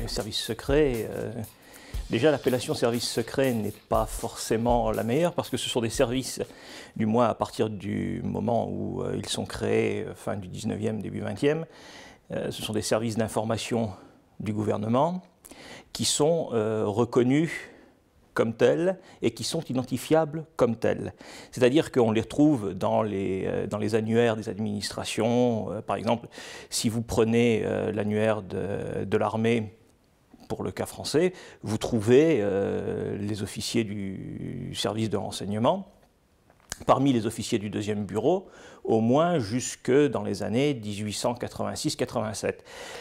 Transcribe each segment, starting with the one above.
Les services Le service secret, euh, déjà l'appellation service secret n'est pas forcément la meilleure parce que ce sont des services, du moins à partir du moment où euh, ils sont créés, euh, fin du 19e, début 20e, ce sont des services d'information du gouvernement qui sont reconnus comme tels et qui sont identifiables comme tels. C'est-à-dire qu'on les retrouve dans les, annuaires des administrations. Par exemple, si vous prenez l'annuaire de l'armée pour le cas français, vous trouvez euh, les officiers du service de renseignement parmi les officiers du deuxième bureau, au moins jusque dans les années 1886-87.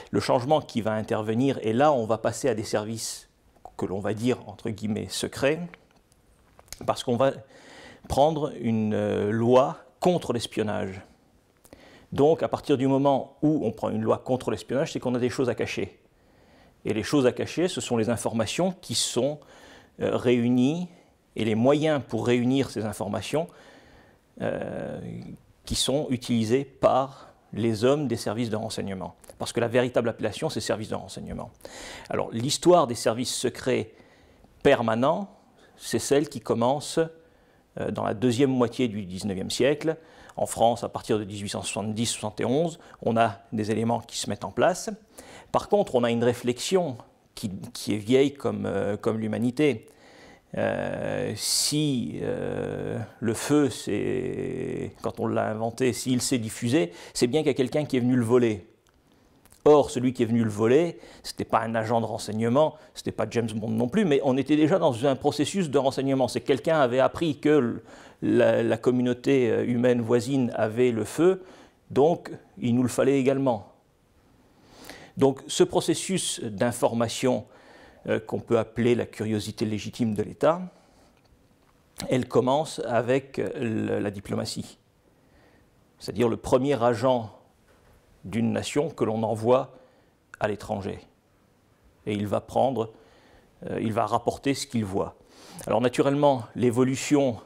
Le changement qui va intervenir, et là on va passer à des services que l'on va dire entre guillemets secrets, parce qu'on va prendre une euh, loi contre l'espionnage. Donc à partir du moment où on prend une loi contre l'espionnage, c'est qu'on a des choses à cacher. Et les choses à cacher, ce sont les informations qui sont euh, réunies et les moyens pour réunir ces informations euh, qui sont utilisés par les hommes des services de renseignement. Parce que la véritable appellation, c'est services de renseignement. Alors l'histoire des services secrets permanents, c'est celle qui commence euh, dans la deuxième moitié du 19e siècle en France, à partir de 1870-71, on a des éléments qui se mettent en place. Par contre, on a une réflexion qui, est vieille comme, euh, l'humanité. Euh, si euh, le feu, quand on l'a inventé, s'il s'est diffusé, c'est bien qu'il y a quelqu'un qui est venu le voler. Or, celui qui est venu le voler, ce n'était pas un agent de renseignement, ce n'était pas James Bond non plus, mais on était déjà dans un processus de renseignement. C'est quelqu'un avait appris que la, communauté euh, humaine voisine avait le feu, donc il nous le fallait également. Donc ce processus d'information euh, qu'on peut appeler la curiosité légitime de l'État, elle commence avec euh, la diplomatie, c'est-à-dire le premier agent d'une nation que l'on envoie à l'étranger. Et il va prendre, il va rapporter ce qu'il voit. Alors naturellement, l'évolution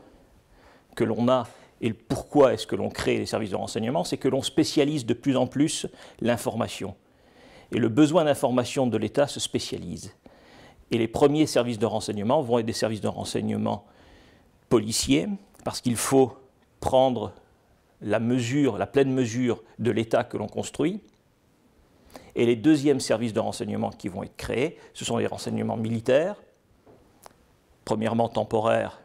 que l'on a et pourquoi est-ce que l'on crée les services de renseignement, c'est que l'on spécialise de plus en plus l'information. Et le besoin d'information de l'État se spécialise. Et les premiers services de renseignement vont être des services de renseignement policiers, parce qu'il faut prendre la mesure, la pleine mesure de l'État que l'on construit. Et les deuxièmes services de renseignement qui vont être créés, ce sont les renseignements militaires, premièrement temporaires,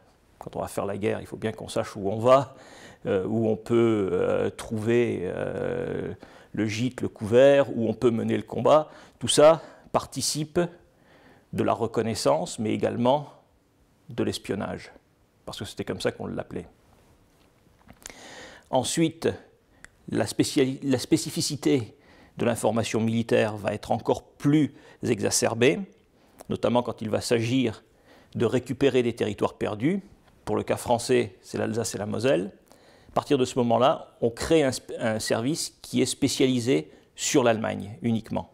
quand on va faire la guerre, il faut bien qu'on sache où on va, euh, où on peut euh, trouver euh, le gîte, le couvert, où on peut mener le combat. Tout ça participe de la reconnaissance, mais également de l'espionnage, parce que c'était comme ça qu'on l'appelait. Ensuite, la spécificité de l'information militaire va être encore plus exacerbée, notamment quand il va s'agir de récupérer des territoires perdus, pour le cas français, c'est l'Alsace et la Moselle. À partir de ce moment-là, on crée un, service qui est spécialisé sur l'Allemagne uniquement,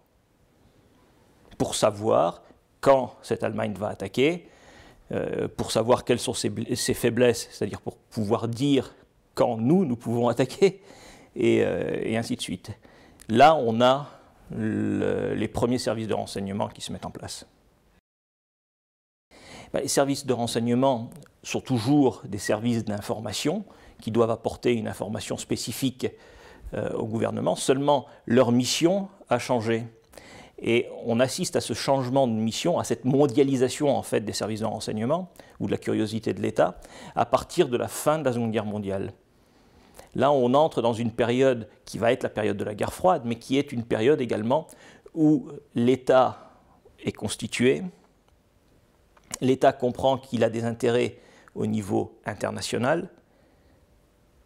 pour savoir quand cette Allemagne va attaquer, euh, pour savoir quelles sont ses, faiblesses, c'est-à-dire pour pouvoir dire quand nous, nous pouvons attaquer, et, euh, ainsi de suite. Là, on a les premiers services de renseignement qui se mettent en place. Bah, les services de renseignement sont toujours des services d'information qui doivent apporter une information spécifique euh, au gouvernement, seulement leur mission a changé. Et on assiste à ce changement de mission, à cette mondialisation en fait des services de renseignement ou de la curiosité de l'État à partir de la fin de la Seconde Guerre mondiale. Là, on entre dans une période qui va être la période de la guerre froide, mais qui est une période également où l'État est constitué, l'État comprend qu'il a des intérêts au niveau international,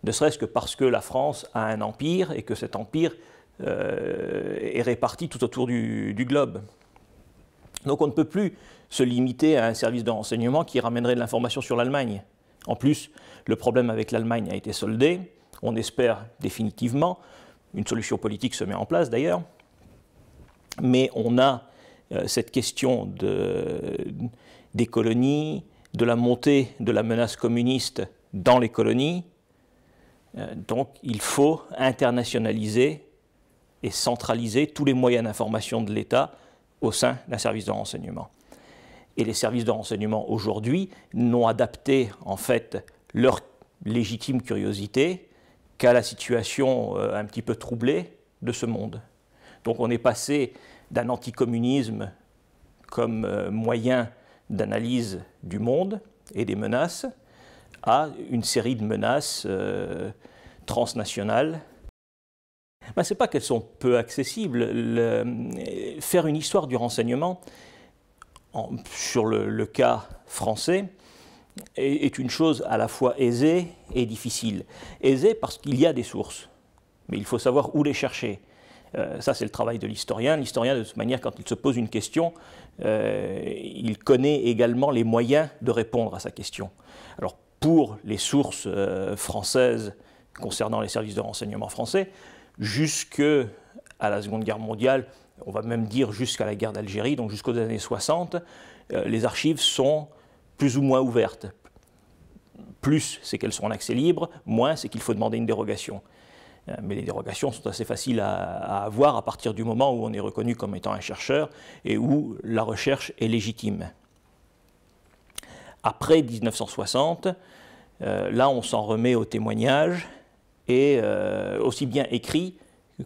ne serait-ce que parce que la France a un empire et que cet empire euh, est réparti tout autour du, globe. Donc on ne peut plus se limiter à un service de renseignement qui ramènerait de l'information sur l'Allemagne. En plus, le problème avec l'Allemagne a été soldé, on espère définitivement, une solution politique se met en place d'ailleurs, mais on a euh, cette question de, des colonies, de la montée de la menace communiste dans les colonies. Euh, donc il faut internationaliser et centraliser tous les moyens d'information de l'État au sein d'un service de renseignement. Et les services de renseignement aujourd'hui n'ont adapté en fait leur légitime curiosité qu'à la situation euh, un petit peu troublée de ce monde. Donc on est passé d'un anticommunisme comme euh, moyen d'analyse du monde et des menaces à une série de menaces euh, transnationales. Ben, Ce n'est pas qu'elles sont peu accessibles. faire une histoire du renseignement, sur le, cas français, est une chose à la fois aisée et difficile. Aisée parce qu'il y a des sources, mais il faut savoir où les chercher. Euh, ça, c'est le travail de l'historien. L'historien, de toute manière, quand il se pose une question, euh, il connaît également les moyens de répondre à sa question. Alors, pour les sources euh, françaises concernant les services de renseignement français, jusque à la Seconde Guerre mondiale, on va même dire jusqu'à la guerre d'Algérie, donc jusqu'aux années 60, les archives sont plus ou moins ouvertes. Plus c'est qu'elles sont en accès libre, moins c'est qu'il faut demander une dérogation. Euh, mais les dérogations sont assez faciles à, avoir à partir du moment où on est reconnu comme étant un chercheur et où la recherche est légitime. Après 1960, euh, là on s'en remet aux témoignages, et euh, aussi bien écrits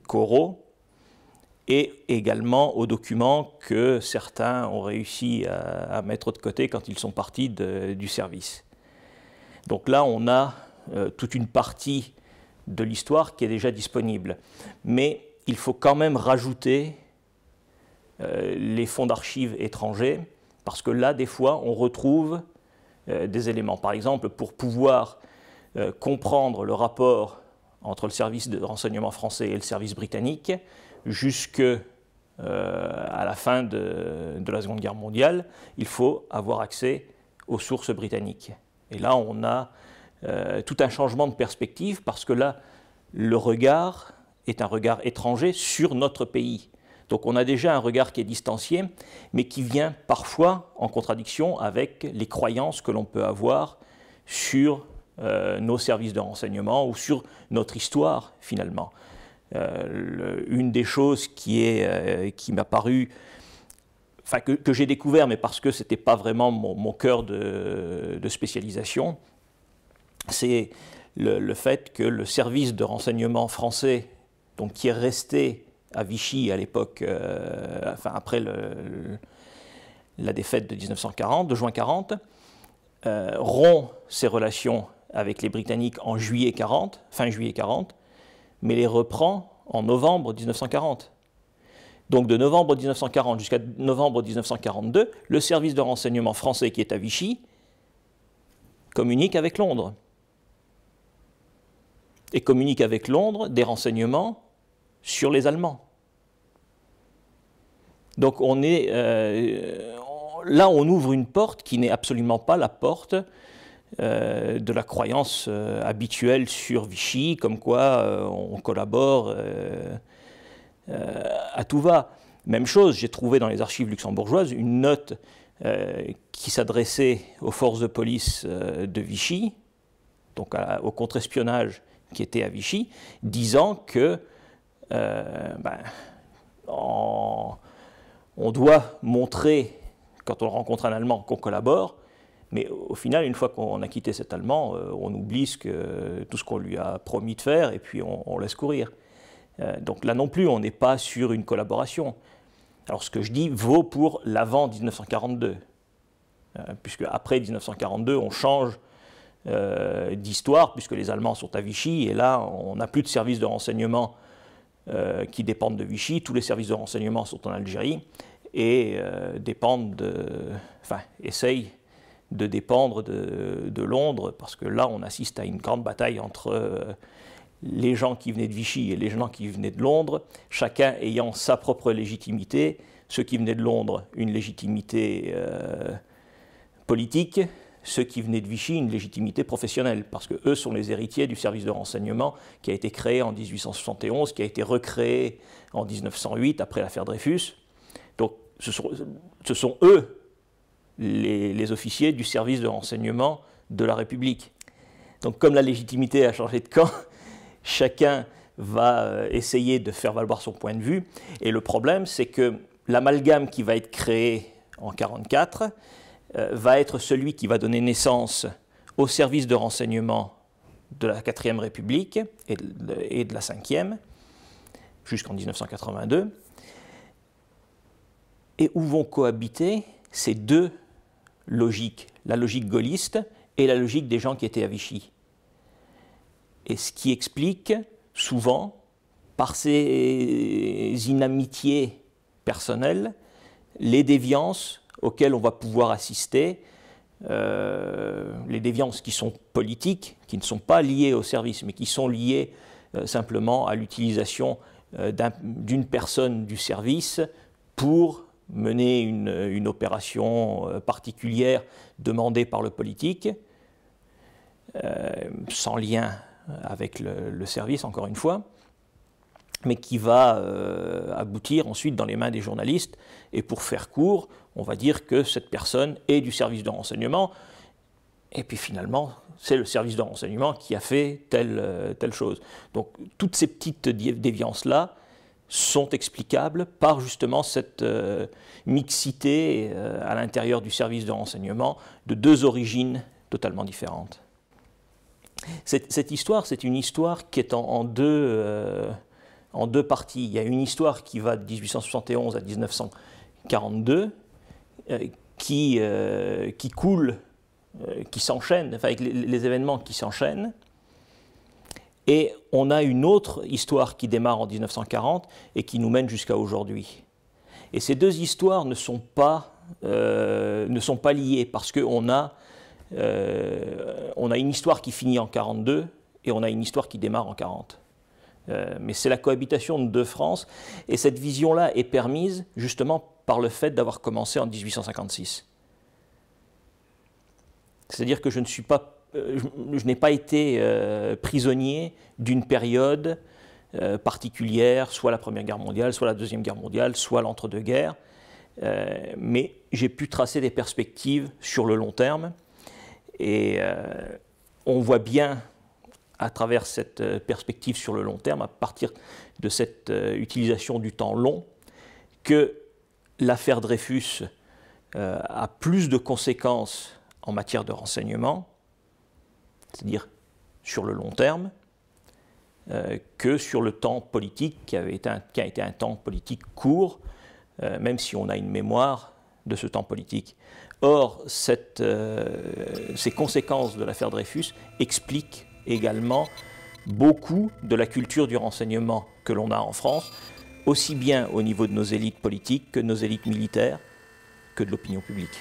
qu'oraux, et également aux documents que certains ont réussi à, mettre de côté quand ils sont partis du service. Donc là, on a toute une partie de l'histoire qui est déjà disponible. Mais il faut quand même rajouter euh, les fonds d'archives étrangers, parce que là, des fois, on retrouve euh, des éléments. Par exemple, pour pouvoir euh, comprendre le rapport entre le service de renseignement français et le service britannique, jusque à la fin de, la Seconde Guerre mondiale, il faut avoir accès aux sources britanniques. Et là, on a euh, tout un changement de perspective parce que là, le regard est un regard étranger sur notre pays. Donc on a déjà un regard qui est distancié, mais qui vient parfois en contradiction avec les croyances que l'on peut avoir sur euh, nos services de renseignement ou sur notre histoire finalement. Euh, une des choses qui, m'a paru, que, j'ai découvert, mais parce que ce n'était pas vraiment mon, cœur de spécialisation, c'est le, fait que le service de renseignement français, donc qui est resté à Vichy à l'époque, euh, après la défaite de 1940, de juin 40, euh, rompt ses relations avec les Britanniques en juillet 40, fin juillet 40, mais les reprend en novembre 1940. Donc de novembre 1940 jusqu'à novembre 1942, le service de renseignement français qui est à Vichy communique avec Londres et communique avec Londres des renseignements sur les Allemands. Donc on est, euh, là, on ouvre une porte qui n'est absolument pas la porte euh, de la croyance euh, habituelle sur Vichy, comme quoi on collabore à tout va. Même chose, j'ai trouvé dans les archives luxembourgeoises une note qui s'adressait aux forces de police de Vichy, donc au contre-espionnage qui était à Vichy, disant que euh, ben, on, doit montrer, quand on rencontre un Allemand, qu'on collabore, mais au final, une fois qu'on a quitté cet Allemand, euh, on oublie que, tout ce qu'on lui a promis de faire et puis on, laisse courir. Euh, donc là non plus, on n'est pas sur une collaboration. Alors ce que je dis vaut pour l'avant 1942, puisque après 1942, on change euh, d'histoire, puisque les Allemands sont à Vichy, et là, on n'a plus de services de renseignement euh, qui dépendent de Vichy, tous les services de renseignement sont en Algérie, et euh, dépendent de, enfin, essayent de dépendre de, de, Londres, parce que là, on assiste à une grande bataille entre les gens qui venaient de Vichy et les gens qui venaient de Londres, chacun ayant sa propre légitimité, ceux qui venaient de Londres, une légitimité politique, ceux qui venaient de Vichy une légitimité professionnelle, parce que eux sont les héritiers du service de renseignement qui a été créé en 1871, qui a été recréé en 1908 après l'affaire Dreyfus. Donc ce sont, eux les, les, officiers du service de renseignement de la République. Donc comme la légitimité a changé de camp, chacun va euh, essayer de faire valoir son point de vue. Et le problème, c'est que l'amalgame qui va être créé en 1944, euh, va être celui qui va donner naissance au service de renseignement de la 4ème République et de, la 5e, jusqu'en 1982, et où vont cohabiter ces deux logiques, la logique gaulliste et la logique des gens qui étaient à Vichy. Et ce qui explique souvent, par ces inamitiés personnelles, les déviances auxquelles on va pouvoir assister, euh, les déviances qui sont politiques, qui ne sont pas liées au service, mais qui sont liées euh, simplement à l'utilisation euh, d'une personne du service pour mener une, opération particulière demandée par le politique, sans lien avec le service, encore une fois mais qui va euh, aboutir ensuite dans les mains des journalistes. Et pour faire court, on va dire que cette personne est du service de renseignement, et puis finalement, c'est le service de renseignement qui a fait telle, euh, telle chose. Donc toutes ces petites déviances-là sont explicables par justement cette euh, mixité à l'intérieur du service de renseignement de deux origines totalement différentes. Cette, histoire, c'est une histoire qui est en deux en deux parties. Il y a une histoire qui va de 1871 à 1942, euh, qui, euh, qui coule, euh, qui s'enchaîne, enfin avec les, événements qui s'enchaînent. Et on a une autre histoire qui démarre en 1940 et qui nous mène jusqu'à aujourd'hui. Et ces deux histoires ne sont pas, ne sont pas liées parce qu'on a, on a une histoire qui finit en 1942 et on a une histoire qui démarre en 1940. Euh, mais c'est la cohabitation de deux France, et cette vision-là est permise justement par le fait d'avoir commencé en 1856. C'est-à-dire que je ne suis pas, euh, je, n'ai pas été euh, prisonnier d'une période particulière, soit la Première Guerre mondiale, soit la Deuxième Guerre mondiale, soit l'entre-deux-guerres, mais j'ai pu tracer des perspectives sur le long terme, et on voit bien à travers cette euh, perspective sur le long terme, à partir de cette euh, utilisation du temps long, que l'affaire Dreyfus euh, a plus de conséquences en matière de renseignement, c'est-à-dire sur le long terme, que sur le temps politique, qui, a été un temps politique court, même si on a une mémoire de ce temps politique. Or, cette, ces conséquences de l'affaire Dreyfus expliquent également beaucoup de la culture du renseignement que l'on a en France, aussi bien au niveau de nos élites politiques que de nos élites militaires, que de l'opinion publique.